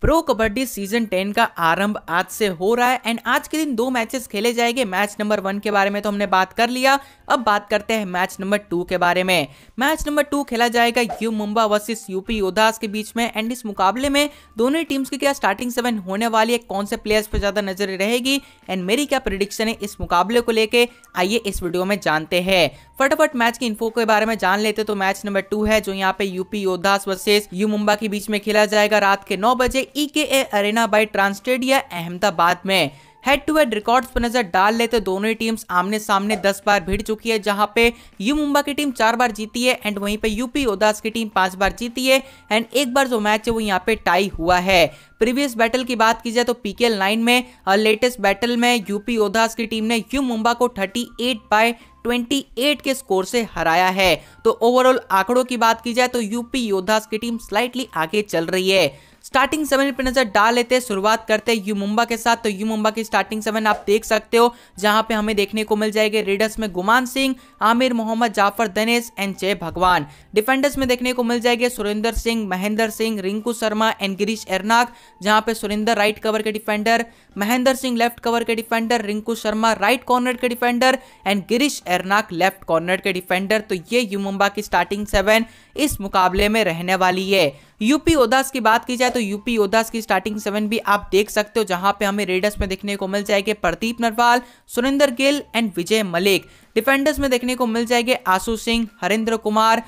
pro kabaddi season ten का आरंभ आज से हो रहा है एंड आज के दिन दो मैचेस खेले जाएंगे मैच नंबर वन के बारे में तो हमने बात कर लिया अब बात करते हैं मैच नंबर टू के बारे में मैच नंबर टू खेला जाएगा U Mumba versus UP Yoddhas के बीच में एंड इस मुकाबले में दोनों टीम्स की क्या स्टार्टिंग सेवन होने वाली है कौन से प्लेयर्स पर ज्यादा नजर रहेगी एंड मेरी क्या प्रिडिक्शन है इस मुकाबले को लेकर आइए इस वीडियो में जानते हैं फटाफट मैच की इन्फो के बारे में जान लेते तो मैच नंबर टू है जो यहाँ पे UP Yoddhas versus U Mumba के बीच में खेला जाएगा रात के नौ बजे है ई के ए अरेना बाई ट्रांसटेड या अहमदाबाद में हेड टू हेड रिकॉर्ड्स पर नजर डाल ले तो दोनों ही टीम्स आमने सामने 10 बार भिड़ चुकी है जहां पे यू मुंबई की टीम चार बार जीती है एंड वहीं पे यूपी उदास की टीम पांच बार जीती है एंड एक बार जो मैच है वो यहां पे टाई हुआ है प्रीवियस बैटल की बात की जाए तो पीकेएल नाइन में और लेटेस्ट बैटल में यूपी ओदास की टीम ने यू मुंबा को 38 बाय 28 के स्कोर से हराया है तो ओवरऑल आंकड़ों की बात की जाए तो यूपी योद्धा की टीम स्लाइटली आगे चल रही है स्टार्टिंग सेवन पर नजर डाल लेते हैं शुरुआत करते हैं यू मुंबा के साथ तो यू मुंबा की स्टार्टिंग सेवन आप देख सकते हो जहां पे हमें देखने को मिल जाएगी रेडर्स में गुमान सिंह आमिर मोहम्मद जाफर दनेश एंड जय भगवान डिफेंडर्स में देखने को मिल जाएंगे सुरेंद्र सिंह महेंद्र सिंह रिंकू शर्मा एंड गिरीश एरनाक जहां पे सुरेंद्र राइट कवर के defender Mahendra Singh left cover के defender Rinku Sharma right corner के defender and Girish एरनाक left corner के डिफेंडर तो ये यूमुम्बा की स्टार्टिंग सेवन इस मुकाबले में रहने वाली है यूपी ओदास की बात की जाए तो यूपी ओदास की स्टार्टिंग सेवन भी आप देख सकते हो जहां पे हमें रेडर्स में देखने को मिल जाएंगे प्रदीप नरवाल सुरेंद्र गिल एंड विजय मलिक डिफेंडर्स में देखने को मिल जाएंगे आशू सिंह हरेंद्र कुमार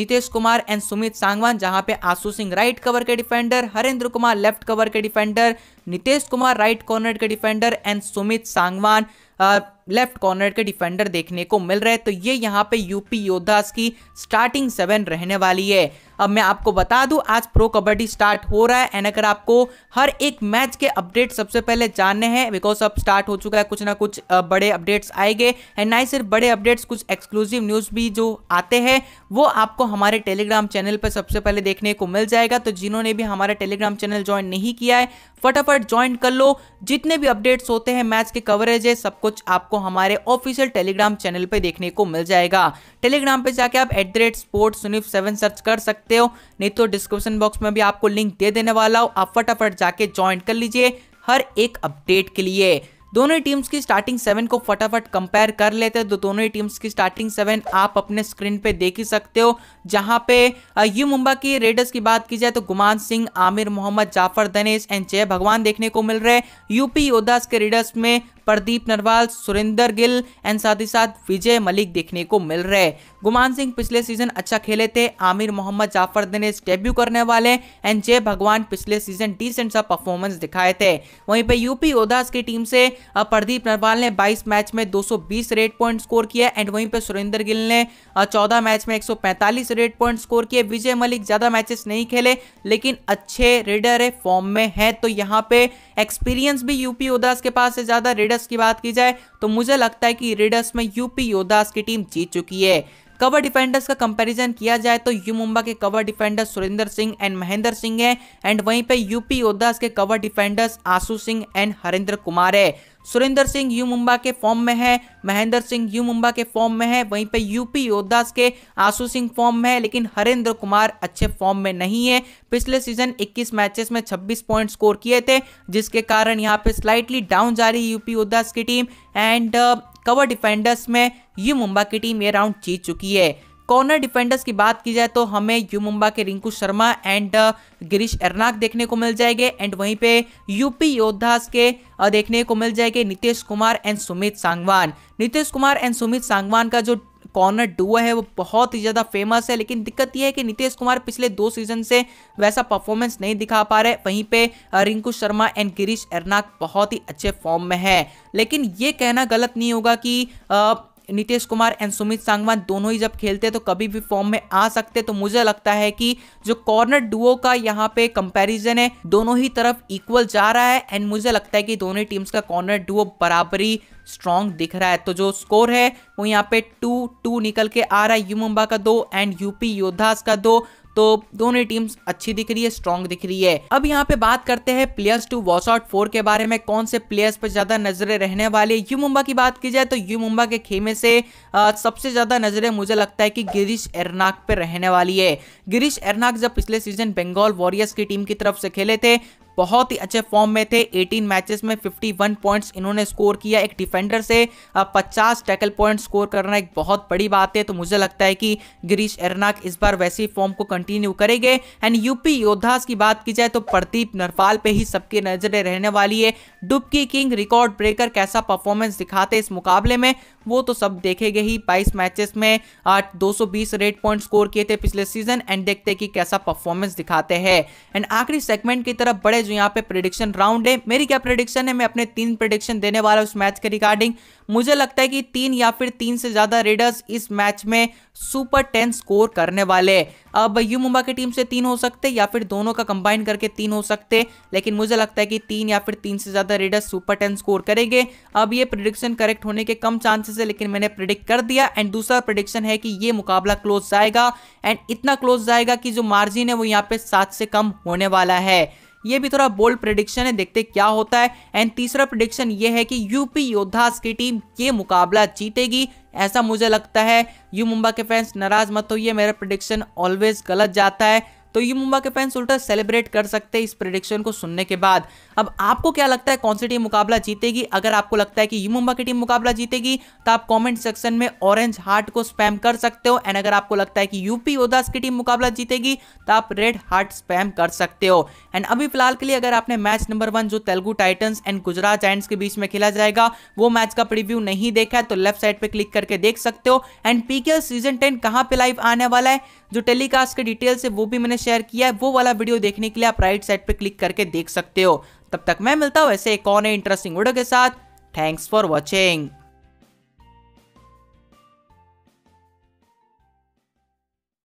नितेश कुमार एंड सुमित सांगवान जहां पे आशू सिंह राइट कवर के defender Harendra Kumar left cover के defender Nitesh Kumar right corner के defender and Sumit Sangwan left corner के डिफेंडर देखने को मिल रहे तो ये यहाँ पे यूपी योद्धास की स्टार्टिंग सेवन रहने वाली है अब मैं आपको बता दूं आज प्रो कबड्डी स्टार्ट हो रहा है एंड अगर आपको हर एक मैच के अपडेट सबसे पहले जानने हैं बिकॉज अब स्टार्ट हो चुका है कुछ ना कुछ बड़े अपडेट्स आएंगे एंड ना ही सिर्फ बड़े अपडेट्स कुछ एक्सक्लूसिव न्यूज़ भी जो आते हैं वो आपको हमारे टेलीग्राम चैनल पर सबसे पहले देखने को मिल जाएगा तो जिन्होंने भी हमारा टेलीग्राम चैनल ज्वाइन नहीं किया है फटाफट ज्वाइन कर लो जितने भी अपडेट्स होते हैं मैच के कवरेज है सब कुछ आपको आपको हमारे ऑफिशियल टेलीग्राम चैनल पर देखने को मिल जाएगा टेलीग्राम पे जाके आप एट द रेट स्पोर्ट्स सुनिफ सेवन सर्च कर सकते हो नहीं तो डिस्क्रिप्शन बॉक्स में भी आपको लिंक दे देने वाला हो आप फटाफट जाके ज्वाइन कर लीजिए हर एक अपडेट के लिए दोनों ही टीम्स की स्टार्टिंग सेवन को फटाफट कंपेयर कर लेते हैं तो दोनों ही टीम्स की स्टार्टिंग सेवन आप अपने स्क्रीन पे देख ही सकते हो जहां पे यू मुंबा की रेडर्स की बात की जाए तो गुमान सिंह आमिर मोहम्मद जाफर दनेश एंड जय भगवान देखने को मिल रहे यूपी योद्धास के रेडर्स में प्रदीप नरवाल सुरेंदर गिल एंड साथ ही साथ विजय मलिक देखने को मिल रहे गुमान सिंह पिछले सीजन अच्छा खेले थे आमिर मोहम्मद जाफर दिनेश डेब्यू करने वाले एंड जय भगवान पिछले सीजन डिसेंट सा परफॉर्मेंस दिखाए थे वहीं पर यूपी उदास की टीम से प्रदीप नरवाल ने 22 मैच में 220 रेट पॉइंट स्कोर किया एंड वहीं पे सुरेंद्र गिल ने 14 मैच में 145 रेट पॉइंट स्कोर किए विजय मलिक ज़्यादा मैचेस नहीं खेले लेकिन अच्छे रेडर है फॉर्म में है तो यहाँ पे एक्सपीरियंस भी यूपी उदास के पास है ज़्यादा रेडर्स की बात की जाए तो मुझे लगता है कि रेडर्स में यूपी योदास की टीम जीत चुकी है कवर डिफेंडर्स का कंपैरिजन किया जाए तो यू मुंबा के cover defenders Surender Singh and Mahender Singh है एंड वहीं पे यूपी योद्धास के cover defenders Ashu Singh and Harendra Kumar है सुरेंद्र सिंह यू मुंबा के फॉर्म में है महेंद्र सिंह यू मुंबा के फॉर्म में है वहीं पे यूपी योद्धास के आशु सिंह फॉर्म में है लेकिन हरेंद्र कुमार अच्छे फॉर्म में नहीं है पिछले सीजन 21 मैचेस में 26 पॉइंट स्कोर किए थे जिसके कारण यहाँ पे स्लाइटली डाउन जा रही यूपी योद्धास की टीम एंड कवर डिफेंडर्स में यू मुंबा की टीम ये राउंड जीत चुकी है कॉर्नर डिफेंडर्स की बात की जाए तो हमें यू मुंबा के रिंकू शर्मा एंड गिरीश अरनाक देखने को मिल जाएंगे एंड वहीं पे यूपी योद्धास के देखने को मिल जाएंगे नीतीश कुमार एंड सुमित सांगवान नीतीश कुमार एंड सुमित सांगवान का जो कॉर्नर डुओ है वो बहुत ही ज़्यादा फेमस है लेकिन दिक्कत यह है कि नीतीश कुमार पिछले दो सीजन से वैसा परफॉर्मेंस नहीं दिखा पा रहे वहीं पे रिंकू शर्मा एंड गिरीश एरनाक बहुत ही अच्छे फॉर्म में है लेकिन ये कहना गलत नहीं होगा कि आ, नीतीश कुमार एंड सुमित सांगवान दोनों ही जब खेलते तो कभी भी फॉर्म में आ सकते तो मुझे लगता है कि जो कॉर्नर डुओ का यहाँ पे कंपैरिजन है दोनों ही तरफ इक्वल जा रहा है एंड मुझे लगता है कि दोनों टीम्स का कॉर्नर डुओ बराबरी स्ट्रॉन्ग दिख रहा है तो जो स्कोर है वो यहाँ पे टू टू निकल के आ रहा है यू मुंबा का दो एंड यूपी योद्धास का दो तो दोनों टीम्स अच्छी दिख रही है स्ट्रॉन्ग दिख रही है अब यहाँ पे बात करते हैं players to watch out for के बारे में कौन से प्लेयर्स पर ज्यादा नजरें रहने वाले यू मुंबा की बात की जाए तो यू मुंबा के खेमे से आ, सबसे ज्यादा नजरें मुझे लगता है कि गिरीश एरनाक पे रहने वाली है गिरीश एरनाक जब पिछले सीजन बंगाल वॉरियर्स की टीम की तरफ से खेले थे बहुत ही अच्छे फॉर्म में थे 18 मैचेस में 51 पॉइंट्स इन्होंने स्कोर किया एक डिफेंडर से 50 टैकल पॉइंट स्कोर करना एक बहुत बड़ी बात है तो मुझे लगता है कि गिरीश एरनाक इस बार वैसे ही फॉर्म को कंटिन्यू करेंगे एंड यूपी योद्धास की बात की जाए तो प्रदीप नरपाल पे ही सबकी नजरें रहने वाली है डुबकी किंग रिकॉर्ड ब्रेकर कैसा परफॉर्मेंस दिखाते इस मुकाबले में वो तो सब देखेंगे ही बाईस मैचेस में आठ दो रेट पॉइंट स्कोर किए थे पिछले सीजन एंड देखते हैं कि कैसा परफॉर्मेंस दिखाते हैं एंड आखिरी सेगमेंट की तरफ बड़े जो यहाँ पे प्रिडिक्शन राउंड है मेरी क्या प्रिडिक्शन है मैं अपने तीन प्रिडिक्शन देने वाला उस मैच के रिगार्डिंग मुझे लगता है कि तीन या फिर तीन से ज़्यादा रेडर्स इस मैच में सुपर टेन स्कोर करने वाले अब यू मुंबा की टीम से तीन हो सकते या फिर दोनों का कंबाइन करके तीन हो सकते लेकिन मुझे लगता है कि तीन या फिर तीन से ज़्यादा रेडर्स सुपर टेन स्कोर करेंगे अब ये प्रिडिक्शन करेक्ट होने के कम चांसेस से लेकिन मैंने प्रिडिक्ट कर दिया एंड दूसरा प्रिडिक्शन है कि ये मुकाबला क्लोज जाएगा एंड इतना क्लोज जाएगा कि जो मार्जिन है वो यहाँ पे सात से कम होने वाला है ये भी थोड़ा बोल्ड प्रडिक्शन है देखते क्या होता है एंड तीसरा प्रडिक्शन ये है कि यूपी योद्धास की टीम ये मुकाबला जीतेगी ऐसा मुझे लगता है यू मुंबा के फैंस नाराज मत होइए मेरा प्रडिक्शन ऑलवेज गलत जाता है तो यू मुंबा के फैंस उल्टा सेलिब्रेट कर सकते हैं इस प्रडिक्शन को सुनने के बाद अब आपको क्या लगता है कौन सी टीम मुकाबला जीतेगी अगर आपको लगता है कि यू मुंबा की टीम मुकाबला जीतेगी तो आप कमेंट सेक्शन में ऑरेंज हार्ट को स्पैम कर सकते हो एंड अगर आपको लगता है कि यूपी योदास की टीम मुकाबला जीतेगी तो आप रेड हार्ट स्पैम कर सकते हो एंड अभी फिलहाल के लिए अगर आपने मैच नंबर वन जो Telugu Titans and Gujarat Giants के बीच में खेला जाएगा वो मैच का प्रिव्यू नहीं देखा है तो लेफ्ट साइड पर क्लिक करके देख सकते हो एंड पीकेएल सीजन टेन कहाँ पर लाइव आने वाला है जो टेलीकास्ट के डिटेल्स है वो भी मैंने शेयर किया है वो वाला वीडियो देखने के लिए आप राइट साइड पर क्लिक करके देख सकते हो तब तक मैं मिलता हूँ ऐसे एक और इंटरेस्टिंग वीडियो के साथ थैंक्स फॉर वॉचिंग